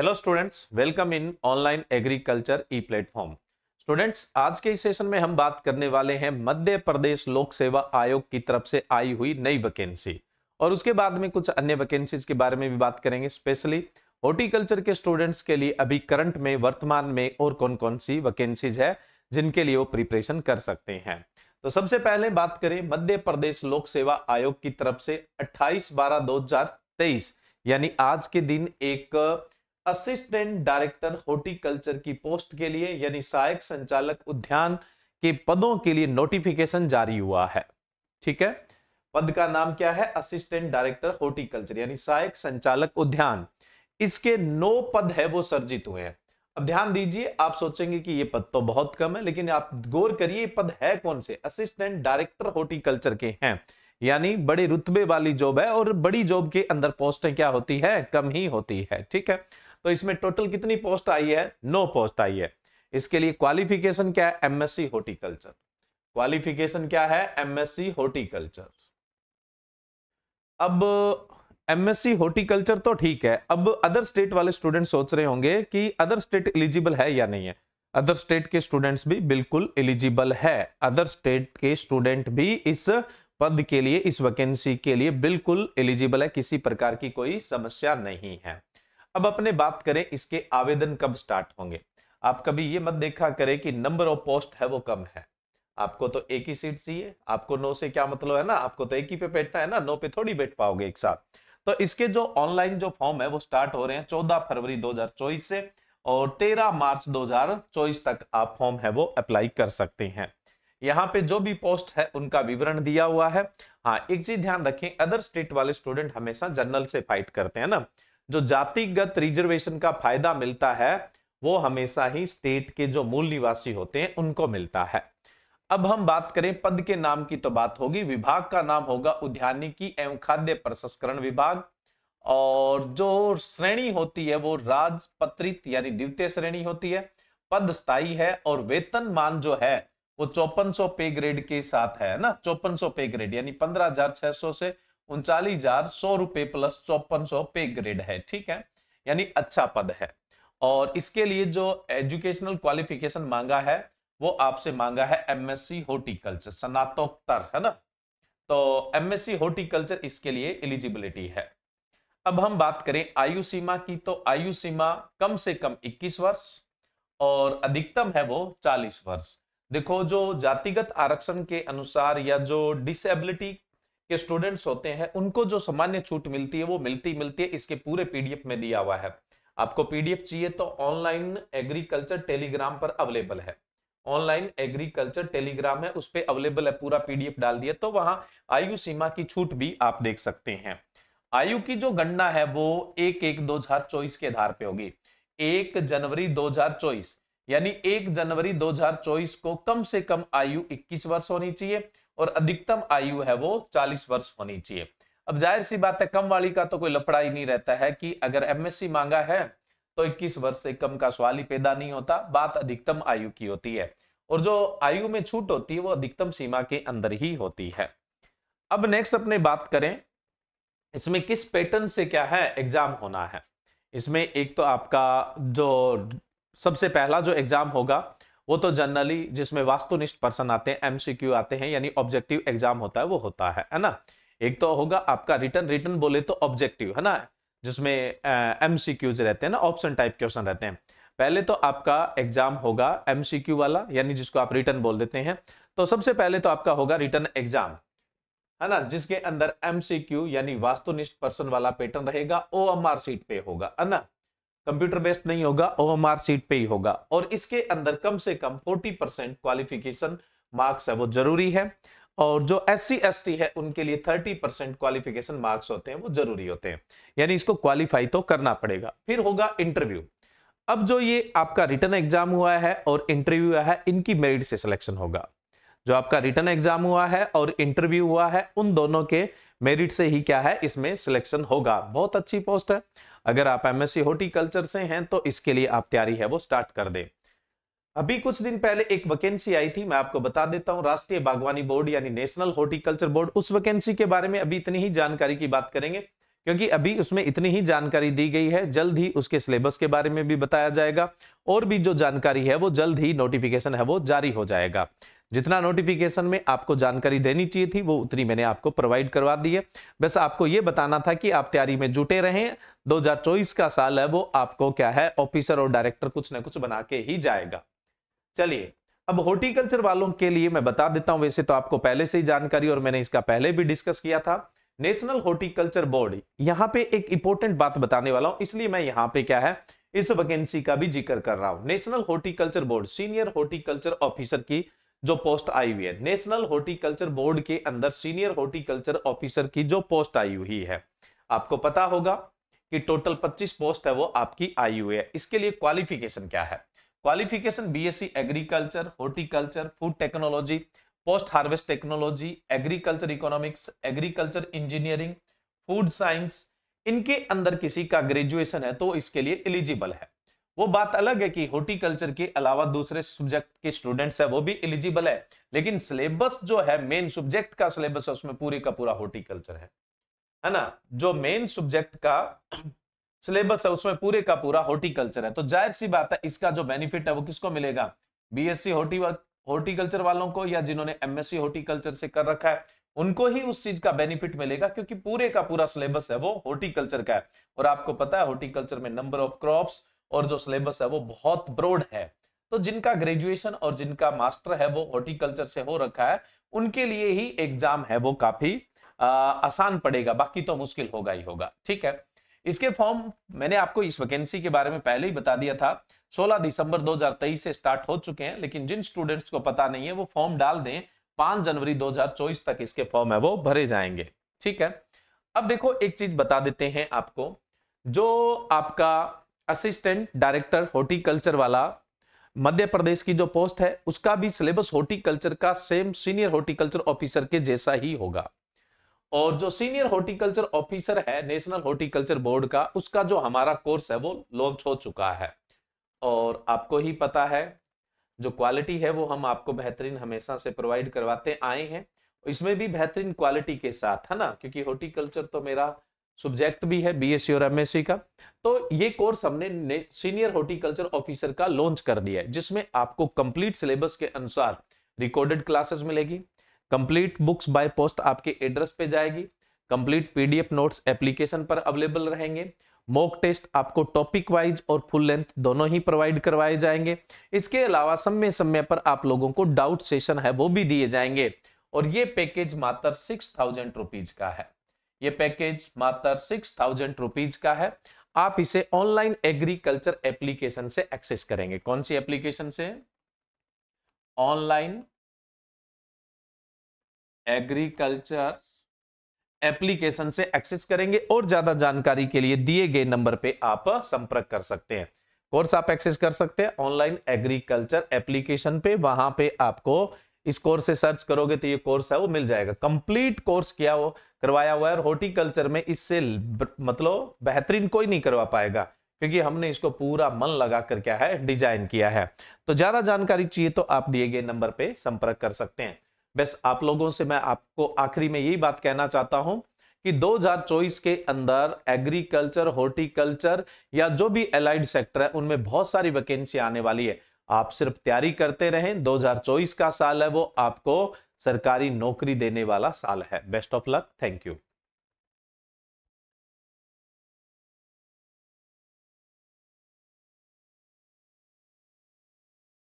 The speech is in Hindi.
hello students welcome in online agriculture e platform students आज के इस सेशन में हम बात करने वाले हैं मध्य प्रदेश लोक सेवा आयोग की तरफ से आई हुई नई वैकेंसी और उसके बाद में कुछ अन्य वैकेंसीज के बारे में भी बात करेंगे स्पेशली हॉर्टिकल्चर के स्टूडेंट्स के लिए अभी करंट में वर्तमान में और कौन कौन सी वैकेंसीज है जिनके लिए वो प्रिपरेशन कर सकते हैं तो सबसे पहले बात करें मध्य प्रदेश लोक सेवा आयोग की तरफ से अट्ठाईस बारह दो यानी आज के दिन एक असिस्टेंट डायरेक्टर हॉर्टिकल्चर की पोस्ट के लिए यानी सहायक संचालक उद्यान के पदों के लिए नोटिफिकेशन जारी हुआ है ठीक है पद का नाम क्या है असिस्टेंट डायरेक्टर हॉर्टिकल्चर यानी सहायक संचालक उद्यान इसके नौ पद है वो सर्जित हुए हैं अब ध्यान दीजिए आप सोचेंगे कि ये पद तो बहुत कम है लेकिन आप गौर करिए पद है कौन से असिस्टेंट डायरेक्टर हॉर्टिकल्चर के हैं यानी बड़े रुतबे वाली जॉब है और बड़ी जॉब के अंदर पोस्टें क्या होती है कम ही होती है ठीक है तो इसमें टोटल कितनी पोस्ट आई है नौ पोस्ट आई है इसके लिए क्वालिफिकेशन क्या है एमएससी हॉर्टिकल्चर क्वालिफिकेशन क्या है एमएससी हॉर्टिकल्चर अब एमएससी हॉर्टिकल्चर तो ठीक है अब अदर स्टेट वाले स्टूडेंट सोच रहे होंगे कि अदर स्टेट एलिजिबल है या नहीं है अदर स्टेट के स्टूडेंट्स भी बिल्कुल एलिजिबल है अदर स्टेट के स्टूडेंट भी इस पद के लिए इस वैकेंसी के लिए बिल्कुल एलिजिबल है किसी प्रकार की कोई समस्या नहीं है अब अपने बात करें इसके आवेदन कब स्टार्ट होंगे आप कभी ये मत देखा करें कि नंबर ऑफ पोस्ट है वो कम है आपको तो एक ही सीट चाहिए आपको नौ से क्या मतलब है ना आपको तो एक ही पे बैठना है ना नौ पे थोड़ी बैठ पाओगे एक साथ तो इसके जो ऑनलाइन जो फॉर्म है वो स्टार्ट हो रहे हैं चौदह फरवरी दो से और तेरह मार्च दो तक आप फॉर्म है वो अप्लाई कर सकते हैं यहाँ पे जो भी पोस्ट है उनका विवरण दिया हुआ है हाँ एक चीज ध्यान रखें अदर स्टेट वाले स्टूडेंट हमेशा जनरल से फाइट करते हैं ना जो जातिगत रिजर्वेशन का फायदा मिलता है वो हमेशा ही स्टेट के जो मूल निवासी होते हैं उनको मिलता है अब हम बात करें पद के नाम की तो बात होगी विभाग का नाम होगा उद्यानिकी एवं खाद्य प्रसंस्करण विभाग और जो श्रेणी होती है वो राजपत्रित यानी द्वितीय श्रेणी होती है पद स्थायी है और वेतन मान जो है वो चौपन सौ पे ग्रेड के साथ है ना चौपन सौ पे ग्रेड यानी पंद्रह हजार छह सौ से उनचालीस हजार सौ रुपए प्लस चौपन सौ पे ग्रेड है ठीक है यानी अच्छा पद है और इसके लिए जो एजुकेशनल क्वालिफिकेशन मांगा है वो आपसे मांगा है एमएससी हॉर्टिकल्चर स्नातोत्तर है ना तो एमएससी हॉर्टिकल्चर इसके लिए एलिजिबिलिटी है अब हम बात करें आयु सीमा की तो आयु सीमा कम से कम 21 वर्ष और अधिकतम है वो 40 वर्ष देखो जो जातिगत आरक्षण के अनुसार या जो डिसेबिलिटी के स्टूडेंट्स होते हैं उनको जो सामान्य छूट मिलती है वो मिलती मिलती है इसके पूरे पीडीएफ में दिया हुआ है आपको पीडीएफ चाहिए तो ऑनलाइन एग्रीकल्चर टेलीग्राम पर अवेलेबल है ऑनलाइन एग्रीकल्चर टेलीग्राम है उस पर अवेलेबल है पूरा पीडीएफ डाल दिया तो वहां आयु सीमा की छूट भी आप देख सकते हैं आयु की जो गणना है वो एक एक दो हजार चौबीस के आधार पे होगी एक जनवरी दो हजार चौबीस यानी एक जनवरी दो हजार चौबीस को कम से कम आयु इक्कीस वर्ष होनी चाहिए और अधिकतम आयु है वो 40 वर्ष होनी चाहिए अब जाहिर सी बात है कम वाली का तो कोई लफड़ा ही नहीं रहता है कि अगर एमएससी मांगा है तो 21 वर्ष से कम का सवाल ही पैदा नहीं होता बात अधिकतम आयु की होती है और जो आयु में छूट होती है वो अधिकतम सीमा के अंदर ही होती है अब नेक्स्ट अपने बात करें इसमें किस पैटर्न से क्या है एग्जाम होना है इसमें एक तो आपका जो सबसे पहला जो एग्जाम होगा वो तो जनरली जिसमें वास्तुनिष्ठ पर्सन आते हैं एमसीक्यू आते हैं यानी ऑब्जेक्टिव एग्जाम होता है वो होता है है ना एक तो होगा आपका रिटर्न रिटर्न बोले तो ऑब्जेक्टिव है ना जिसमें एम सी क्यूज रहते हैं ना ऑप्शन टाइप क्वेश्चन रहते हैं पहले तो आपका एग्जाम होगा एम सी क्यू वाला यानी जिसको आप रिटर्न बोल देते हैं तो सबसे पहले तो आपका होगा रिटर्न एग्जाम है ना जिसके अंदर एम सी क्यू यानी वास्तुनिष्ठ पर्सन वाला पैटर्न रहेगा ओ एम आर सीट पे होगा है ना कंप्यूटर बेस्ड नहीं होगा ओ एम आर सीट पे ही होगा और इसके अंदर कम से कम फोर्टी परसेंट क्वालिफिकेशन मार्क्स है वो जरूरी है और जो एस सी एस टी है उनके लिए थर्टी परसेंट क्वालिफिकेशन मार्क्स होते हैं वो जरूरी होते हैं यानी इसको क्वालिफाई तो करना पड़ेगा फिर होगा इंटरव्यू अब जो ये आपका रिटर्न एग्जाम हुआ है और इंटरव्यू हुआ है इनकी मेरिट से सिलेक्शन होगा जो आपका रिटर्न एग्जाम हुआ है और इंटरव्यू हुआ है उन दोनों के मेरिट से ही क्या है इसमें सिलेक्शन होगा बहुत अच्छी पोस्ट है अगर आप एमएससी हॉर्टिकल्चर से हैं तो इसके लिए आप तैयारी है वो स्टार्ट कर दे अभी कुछ दिन पहले एक वैकेंसी आई थी मैं आपको बता देता हूं राष्ट्रीय बागवानी बोर्ड यानी नेशनल हॉर्टिकल्चर बोर्ड उस वैकेंसी के बारे में अभी इतनी ही जानकारी की बात करेंगे क्योंकि अभी उसमें इतनी ही जानकारी दी गई है जल्द ही उसके सिलेबस के बारे में भी बताया जाएगा और भी जो जानकारी है वो जल्द ही नोटिफिकेशन है वो जारी हो जाएगा जितना नोटिफिकेशन में आपको जानकारी देनी चाहिए थी वो उतनी मैंने आपको प्रोवाइड करवा दी है बस आपको ये बताना था कि आप तैयारी में जुटे रहें 2024 का साल है वो आपको क्या है ऑफिसर और डायरेक्टर कुछ ना कुछ बना के ही जाएगा चलिए अब हॉर्टिकल्चर वालों के लिए मैं बता देता हूं वैसे तो आपको पहले से ही जानकारी और मैंने इसका पहले भी डिस्कस किया था नेशनल हॉर्टिकल्चर बोर्ड यहाँ पे एक इंपॉर्टेंट बात बताने वाला हूं इसलिए मैं यहाँ पे क्या है इस वैकेंसी का भी जिक्र कर रहा हूं national horticulture board senior horticulture officer की जो पोस्ट आई हुई है नेशनल हॉर्टिकल्चर बोर्ड के अंदर सीनियर हॉर्टिकल्चर ऑफिसर की जो पोस्ट आई हुई है आपको पता होगा कि टोटल 25 पोस्ट है वो आपकी आई हुई है इसके लिए क्वालिफिकेशन क्या है qualification BSc agriculture horticulture food technology post harvest technology agriculture economics agriculture engineering food science इनके अंदर किसी का ग्रेजुएशन है तो इसके लिए एलिजिबल है वो बात अलग है कि हॉर्टिकल्चर के अलावा दूसरे सब्जेक्ट के स्टूडेंट्स है वो भी एलिजिबल है लेकिन सिलेबस जो है मेन सब्जेक्ट का सिलेबस है उसमें पूरे का पूरा हॉर्टिकल्चर है है ना जो मेन सब्जेक्ट का सिलेबस है उसमें पूरे का पूरा हॉर्टिकल्चर है तो जाहिर सी बात है इसका जो बेनिफिट है वो किसको मिलेगा बीएससी हॉर्टी हॉर्टिकल्चर वालों को या जिन्होंने एमएससी हॉर्टिकल्चर से कर रखा है उनको ही उस चीज का बेनिफिट मिलेगा क्योंकि पूरे का पूरा सिलेबस है वो हॉर्टिकल्चर का है और आपको पता है हॉर्टिकल्चर में नंबर ऑफ क्रॉप्स और जो सिलेबस है वो बहुत ब्रॉड है तो जिनका ग्रेजुएशन और जिनका मास्टर है वो हॉर्टिकल्चर से हो रखा है उनके लिए ही एग्जाम है वो काफी आ, आसान पड़ेगा बाकी तो मुश्किल होगा ही होगा ठीक है इसके फॉर्म मैंने आपको इस वैकेंसी के बारे में पहले ही बता दिया था 16 दिसंबर 2023 से स्टार्ट हो चुके हैं लेकिन जिन स्टूडेंट्स को पता नहीं है वो फॉर्म डाल दें 5 जनवरी 2024 तक इसके फॉर्म है वो भरे जाएंगे ठीक है अब देखो एक चीज बता देते हैं आपको जो आपका असिस्टेंट डायरेक्टर हॉर्टिकल्चर वाला मध्य प्रदेश की जो पोस्ट है उसका भी सिलेबस हॉर्टिकल्चर का सेम सीनियर हॉर्टिकल्चर ऑफिसर के जैसा ही होगा और जो सीनियर हॉर्टिकल्चर ऑफिसर है नेशनल हॉर्टिकल्चर बोर्ड का उसका जो हमारा कोर्स है वो लॉन्च हो चुका है और आपको ही पता है जो क्वालिटी है वो हम आपको बेहतरीन हमेशा से प्रोवाइड करवाते आए हैं इसमें भी बेहतरीन क्वालिटी के साथ है ना क्योंकि हॉर्टिकल्चर तो मेरा सब्जेक्ट भी है बीएससी और एमएससी का तो ये कोर्स हमने सीनियर हॉर्टिकल्चर ऑफिसर का लॉन्च कर दिया है जिसमें आपको कंप्लीट सिलेबस के अनुसार रिकॉर्डेड क्लासेस मिलेगी कंप्लीट बुक्स बाय पोस्ट आपके एड्रेस पे जाएगी कंप्लीट पीडीएफ नोट्स एप्लीकेशन पर अवेलेबल रहेंगे मॉक टेस्ट आपको टॉपिक वाइज और फुल लेंथ दोनों ही प्रोवाइड करवाए जाएंगे इसके अलावा समय समय पर आप लोगों को डाउट सेशन है वो भी दिए जाएंगे और ये पैकेज मात्र सिक्स थाउजेंड रुपीज का है ये पैकेज मात्र सिक्स थाउजेंड रुपीज का है आप इसे ऑनलाइन एग्रीकल्चर एप्लीकेशन से एक्सेस करेंगे कौन सी एप्लीकेशन से ऑनलाइन एग्रीकल्चर एप्लीकेशन से एक्सेस करेंगे और ज्यादा जानकारी के लिए दिए गए नंबर पे आप संपर्क कर सकते हैं कोर्स आप एक्सेस कर सकते हैं ऑनलाइन एग्रीकल्चर एप्लीकेशन पे वहां पे आपको इस कोर्स से सर्च करोगे तो ये कोर्स है वो मिल जाएगा कंप्लीट कोर्स किया वो करवाया हुआ है और हॉर्टिकल्चर में इससे मतलब बेहतरीन कोई नहीं करवा पाएगा क्योंकि हमने इसको पूरा मन लगा कर क्या है डिजाइन किया है तो ज्यादा जानकारी चाहिए तो आप दिए गए नंबर पे संपर्क कर सकते हैं बस आप लोगों से मैं आपको आखिरी में यही बात कहना चाहता हूं कि 2024 के अंदर एग्रीकल्चर हॉर्टिकल्चर या जो भी एलाइड सेक्टर है उनमें बहुत सारी वैकेंसी आने वाली है आप सिर्फ तैयारी करते रहें 2024 का साल है वो आपको सरकारी नौकरी देने वाला साल है best of luck thank you